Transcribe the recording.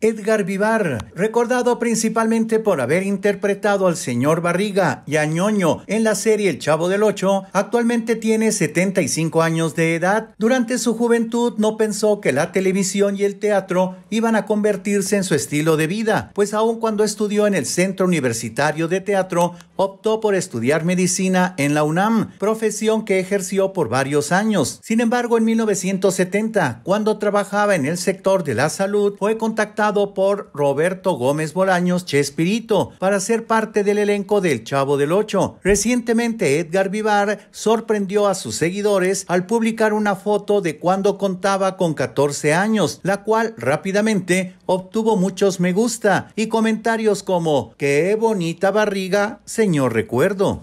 Edgar Vivar, recordado principalmente por haber interpretado al señor Barriga y a Ñoño en la serie El Chavo del Ocho, actualmente tiene 75 años de edad. Durante su juventud no pensó que la televisión y el teatro iban a convertirse en su estilo de vida, pues aun cuando estudió en el Centro Universitario de Teatro, optó por estudiar medicina en la UNAM, profesión que ejerció por varios años. Sin embargo, en 1970, cuando trabajaba en el sector de la salud, fue contactado por Roberto Gómez Bolaños Chespirito para ser parte del elenco del Chavo del Ocho. Recientemente, Edgar Vivar sorprendió a sus seguidores al publicar una foto de cuando contaba con 14 años, la cual rápidamente obtuvo muchos me gusta y comentarios como ¡Qué bonita barriga! Se Señor recuerdo.